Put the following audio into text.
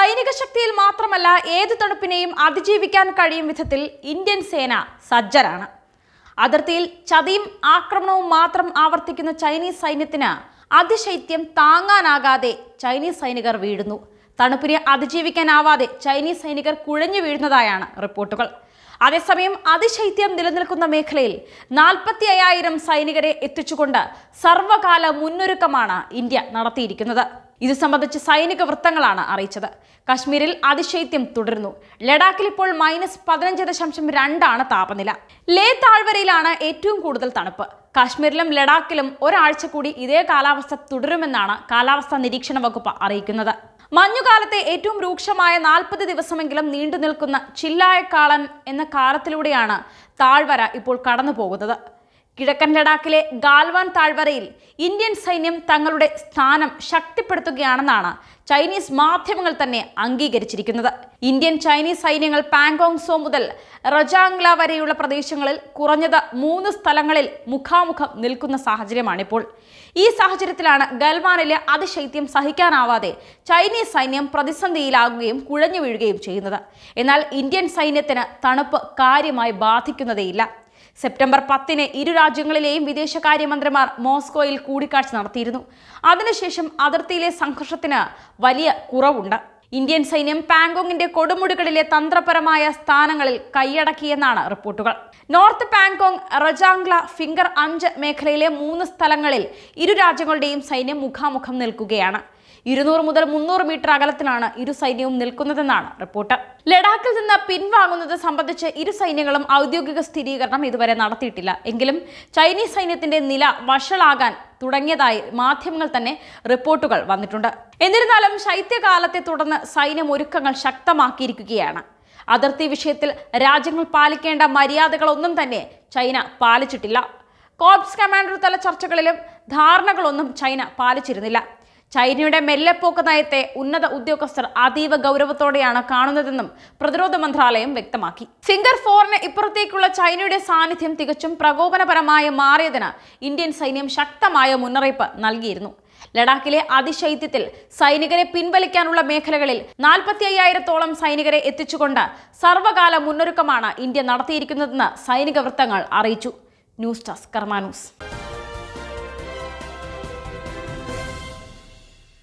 സൈനിക ശക്തിയിൽ മാത്രമല്ല ഏത് തണുപ്പിനെയും അതിജീവിക്കാൻ കഴിയും വിധത്തിൽ ഇന്ത്യൻ സേന സജ്ജരാണ് അതിർത്തിയിൽ ചതിയും ആക്രമണവും മാത്രം ആവർത്തിക്കുന്ന ചൈനീസ് സൈന്യത്തിന് അതിശൈത്യം താങ്ങാനാകാതെ ചൈനീസ് സൈനികർ വീഴുന്നു തണുപ്പിനെ അതിജീവിക്കാനാവാതെ ചൈനീസ് സൈനികർ കുഴഞ്ഞു വീഴുന്നതായാണ് റിപ്പോർട്ടുകൾ അതേസമയം അതിശൈത്യം നിലനിൽക്കുന്ന മേഖലയിൽ നാൽപ്പത്തി അയ്യായിരം സൈനികരെ എത്തിച്ചുകൊണ്ട് സർവകാല മുന്നൊരുക്കമാണ് ഇന്ത്യ നടത്തിയിരിക്കുന്നത് ഇത് സംബന്ധിച്ച് സൈനിക വൃത്തങ്ങളാണ് അറിയിച്ചത് കശ്മീരിൽ അതിശൈത്യം തുടരുന്നു ലഡാക്കിൽ ഇപ്പോൾ മൈനസ് പതിനഞ്ച് ദശാംശം രണ്ടാണ് താപനില ലേ താഴ്വരയിലാണ് ഏറ്റവും കൂടുതൽ തണുപ്പ് കാശ്മീരിലും ലഡാക്കിലും ഒരാഴ്ച കൂടി ഇതേ കാലാവസ്ഥ തുടരുമെന്നാണ് കാലാവസ്ഥാ നിരീക്ഷണ വകുപ്പ് അറിയിക്കുന്നത് മഞ്ഞുകാലത്തെ ഏറ്റവും രൂക്ഷമായ നാൽപ്പത് ദിവസമെങ്കിലും നീണ്ടു നിൽക്കുന്ന ചില്ലായക്കാളൻ എന്ന കാലത്തിലൂടെയാണ് താഴ്വര ഇപ്പോൾ കടന്നു പോകുന്നത് കിഴക്കൻ ലഡാക്കിലെ ഗാൽവാൻ താഴ്വരയിൽ ഇന്ത്യൻ സൈന്യം തങ്ങളുടെ സ്ഥാനം ശക്തിപ്പെടുത്തുകയാണെന്നാണ് ചൈനീസ് മാധ്യമങ്ങൾ തന്നെ അംഗീകരിച്ചിരിക്കുന്നത് ഇന്ത്യൻ ചൈനീസ് സൈന്യങ്ങൾ പാങ്കോങ് സോ മുതൽ റജാംഗ്ല വരെയുള്ള പ്രദേശങ്ങളിൽ കുറഞ്ഞത് മൂന്ന് സ്ഥലങ്ങളിൽ മുഖാമുഖം നിൽക്കുന്ന സാഹചര്യമാണിപ്പോൾ ഈ സാഹചര്യത്തിലാണ് ഗൽവാനിലെ അതിശൈത്യം സഹിക്കാനാവാതെ ചൈനീസ് സൈന്യം പ്രതിസന്ധിയിലാകുകയും കുഴഞ്ഞു വീഴുകയും ചെയ്യുന്നത് എന്നാൽ ഇന്ത്യൻ സൈന്യത്തിന് തണുപ്പ് കാര്യമായി ബാധിക്കുന്നതേയില്ല സെപ്റ്റംബർ പത്തിന് ഇരു രാജ്യങ്ങളിലെയും വിദേശകാര്യമന്ത്രിമാർ മോസ്കോയിൽ കൂടിക്കാഴ്ച നടത്തിയിരുന്നു അതിനുശേഷം അതിർത്തിയിലെ സംഘർഷത്തിന് വലിയ കുറവുണ്ട് ഇന്ത്യൻ സൈന്യം പാങ്കോങ്ങിന്റെ കൊടുമുടികളിലെ തന്ത്രപരമായ സ്ഥാനങ്ങളിൽ കൈയടക്കിയെന്നാണ് റിപ്പോർട്ടുകൾ നോർത്ത് പാങ്കോങ് റജാംഗ്ല ഫിംഗർ അഞ്ച് മേഖലയിലെ മൂന്ന് സ്ഥലങ്ങളിൽ ഇരു രാജ്യങ്ങളുടെയും സൈന്യം മുഖാമുഖം നിൽക്കുകയാണ് ഇരുന്നൂറ് മുതൽ മുന്നൂറ് മീറ്റർ അകലത്തിലാണ് ഇരു സൈന്യവും നിൽക്കുന്നതെന്നാണ് റിപ്പോർട്ട് ലഡാക്കിൽ നിന്ന് പിൻവാങ്ങുന്നത് സംബന്ധിച്ച് ഇരു സൈന്യങ്ങളും ഔദ്യോഗിക സ്ഥിരീകരണം ഇതുവരെ നടത്തിയിട്ടില്ല എങ്കിലും ചൈനീസ് സൈന്യത്തിന്റെ നില വഷളാകാൻ തുടങ്ങിയതായി മാധ്യമങ്ങൾ തന്നെ റിപ്പോർട്ടുകൾ വന്നിട്ടുണ്ട് എന്നിരുന്നാലും ശൈത്യകാലത്തെ തുടർന്ന് സൈന്യം ഒരുക്കങ്ങൾ ശക്തമാക്കിയിരിക്കുകയാണ് അതിർത്തി വിഷയത്തിൽ രാജ്യങ്ങൾ പാലിക്കേണ്ട മര്യാദകളൊന്നും തന്നെ ചൈന പാലിച്ചിട്ടില്ല കോർപ്സ് കമാൻഡർ തല ചർച്ചകളിലും ധാരണകളൊന്നും ചൈന പാലിച്ചിരുന്നില്ല ചൈനയുടെ മെല്ലെപ്പോക്ക് നയത്തെ ഉന്നത ഉദ്യോഗസ്ഥർ അതീവ ഗൗരവത്തോടെയാണ് കാണുന്നതെന്നും പ്രതിരോധ മന്ത്രാലയം വ്യക്തമാക്കി ഫിംഗർ ഫോറിന് ഇപ്പുറത്തേക്കുള്ള ചൈനയുടെ സാന്നിധ്യം തികച്ചും പ്രകോപനപരമായി മാറിയതിന് ഇന്ത്യൻ സൈന്യം ശക്തമായ മുന്നറിയിപ്പ് നൽകിയിരുന്നു ലഡാക്കിലെ അതിശൈത്യത്തിൽ സൈനികരെ പിൻവലിക്കാനുള്ള മേഖലകളിൽ നാൽപ്പത്തി അയ്യായിരത്തോളം സൈനികരെ എത്തിച്ചുകൊണ്ട് സർവകാല മുന്നൊരുക്കമാണ് ഇന്ത്യ നടത്തിയിരിക്കുന്നതെന്ന് സൈനിക വൃത്തങ്ങൾ അറിയിച്ചു ന്യൂസ് ഡെസ്ക് കർമാനൂസ്